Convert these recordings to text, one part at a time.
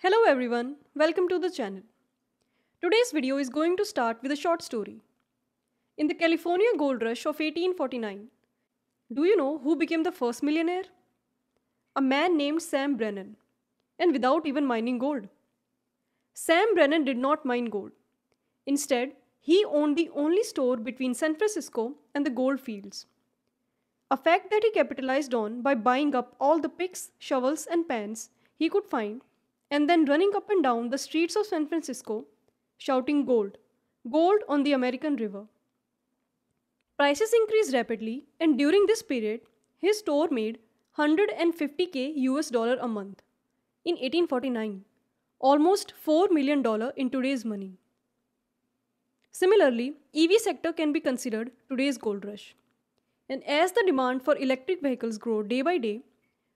Hello everyone, welcome to the channel. Today's video is going to start with a short story. In the California gold rush of 1849, do you know who became the first millionaire? A man named Sam Brennan, and without even mining gold. Sam Brennan did not mine gold. Instead, he owned the only store between San Francisco and the gold fields. A fact that he capitalized on by buying up all the picks, shovels, and pans he could find and then running up and down the streets of San Francisco, shouting gold, gold on the American River. Prices increased rapidly, and during this period, his store made 150k US dollar a month in 1849, almost 4 million dollar in today's money. Similarly, EV sector can be considered today's gold rush. And as the demand for electric vehicles grow day by day,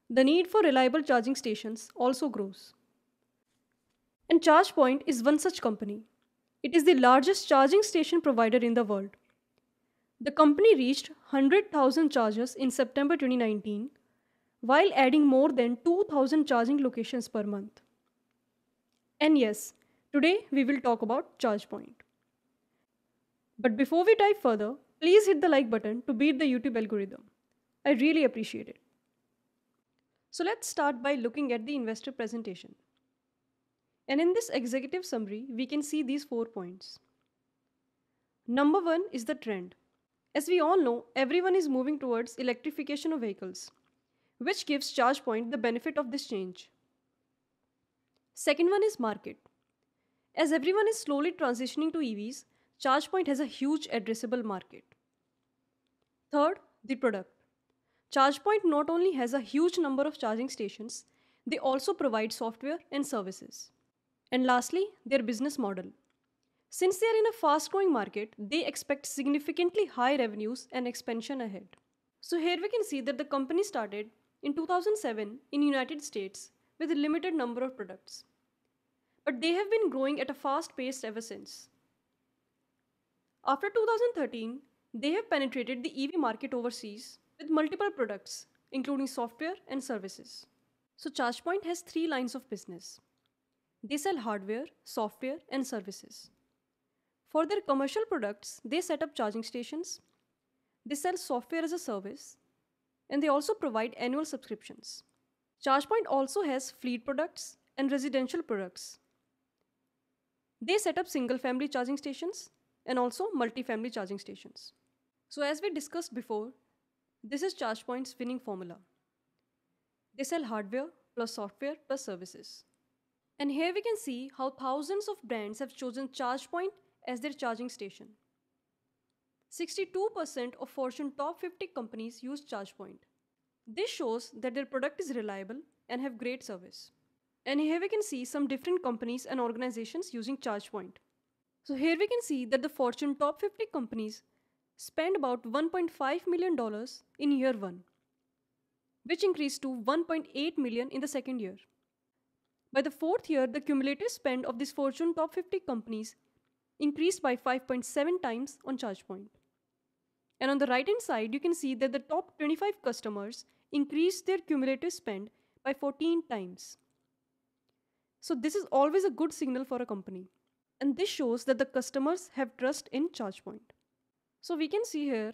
the need for reliable charging stations also grows and ChargePoint is one such company. It is the largest charging station provider in the world. The company reached 100,000 chargers in September 2019 while adding more than 2,000 charging locations per month. And yes, today we will talk about ChargePoint. But before we dive further, please hit the like button to beat the YouTube algorithm. I really appreciate it. So let's start by looking at the investor presentation. And in this executive summary, we can see these four points. Number one is the trend. As we all know, everyone is moving towards electrification of vehicles, which gives ChargePoint the benefit of this change. Second one is market. As everyone is slowly transitioning to EVs, ChargePoint has a huge addressable market. Third, the product. ChargePoint not only has a huge number of charging stations, they also provide software and services. And lastly, their business model. Since they are in a fast growing market, they expect significantly high revenues and expansion ahead. So here we can see that the company started in 2007 in United States with a limited number of products. But they have been growing at a fast pace ever since. After 2013, they have penetrated the EV market overseas with multiple products including software and services. So ChargePoint has three lines of business. They sell hardware, software, and services. For their commercial products, they set up charging stations, they sell software as a service, and they also provide annual subscriptions. ChargePoint also has fleet products and residential products. They set up single family charging stations and also multi family charging stations. So, as we discussed before, this is ChargePoint's winning formula. They sell hardware plus software plus services. And here we can see how thousands of brands have chosen ChargePoint as their charging station. 62% of Fortune top 50 companies use ChargePoint. This shows that their product is reliable and have great service. And here we can see some different companies and organizations using ChargePoint. So here we can see that the Fortune top 50 companies spend about $1.5 million in year 1, which increased to 1.8 million in the second year. By the fourth year, the cumulative spend of these Fortune top 50 companies increased by 5.7 times on ChargePoint. And on the right hand side, you can see that the top 25 customers increased their cumulative spend by 14 times. So, this is always a good signal for a company. And this shows that the customers have trust in ChargePoint. So, we can see here,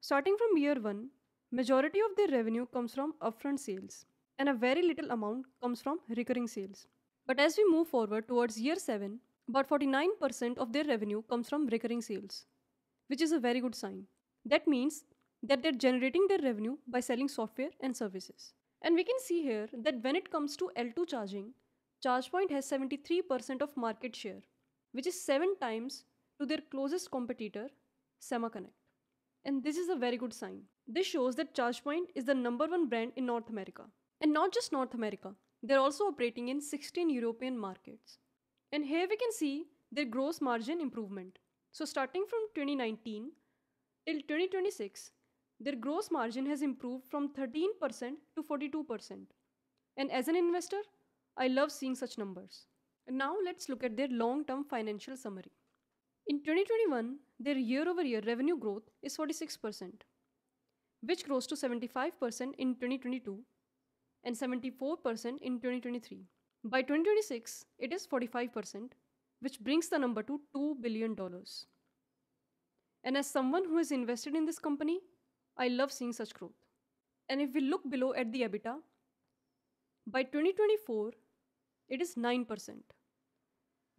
starting from year 1, majority of their revenue comes from upfront sales and a very little amount comes from recurring sales. But as we move forward towards year 7, about 49% of their revenue comes from recurring sales, which is a very good sign. That means that they're generating their revenue by selling software and services. And we can see here that when it comes to L2 charging, ChargePoint has 73% of market share, which is 7 times to their closest competitor, SemaConnect. And this is a very good sign. This shows that ChargePoint is the number one brand in North America. And not just North America, they're also operating in 16 European markets. And here we can see their gross margin improvement. So, starting from 2019 till 2026, their gross margin has improved from 13% to 42%. And as an investor, I love seeing such numbers. And now, let's look at their long term financial summary. In 2021, their year over year revenue growth is 46%, which grows to 75% in 2022 and 74% in 2023. By 2026, it is 45%, which brings the number to $2 billion. And as someone who is invested in this company, I love seeing such growth. And if we look below at the EBITDA, by 2024, it is 9%,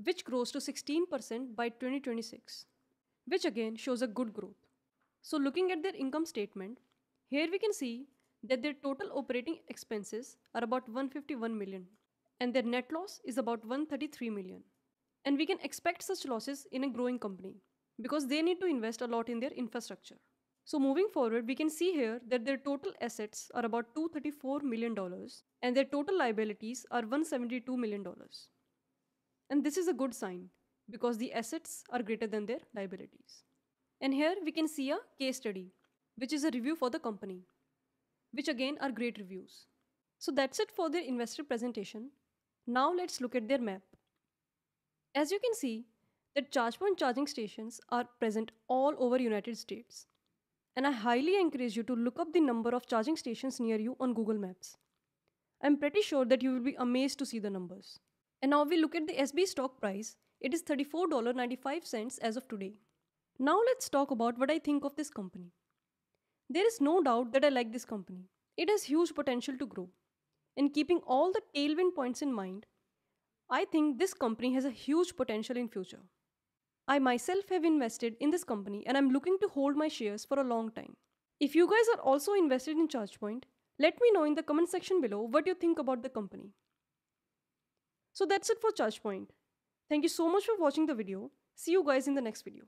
which grows to 16% by 2026, which again shows a good growth. So, looking at their income statement, here we can see that their total operating expenses are about 151 million and their net loss is about 133 million. And we can expect such losses in a growing company because they need to invest a lot in their infrastructure. So moving forward, we can see here that their total assets are about $234 million and their total liabilities are $172 million. And this is a good sign because the assets are greater than their liabilities. And here we can see a case study, which is a review for the company which again are great reviews. So that's it for their investor presentation. Now let's look at their map. As you can see, the ChargePoint charging stations are present all over United States. And I highly encourage you to look up the number of charging stations near you on Google Maps. I'm pretty sure that you will be amazed to see the numbers. And now we look at the SB stock price. It is $34.95 as of today. Now let's talk about what I think of this company. There is no doubt that I like this company. It has huge potential to grow. And keeping all the tailwind points in mind, I think this company has a huge potential in future. I myself have invested in this company and I'm looking to hold my shares for a long time. If you guys are also invested in ChargePoint, let me know in the comment section below what you think about the company. So that's it for ChargePoint. Thank you so much for watching the video. See you guys in the next video.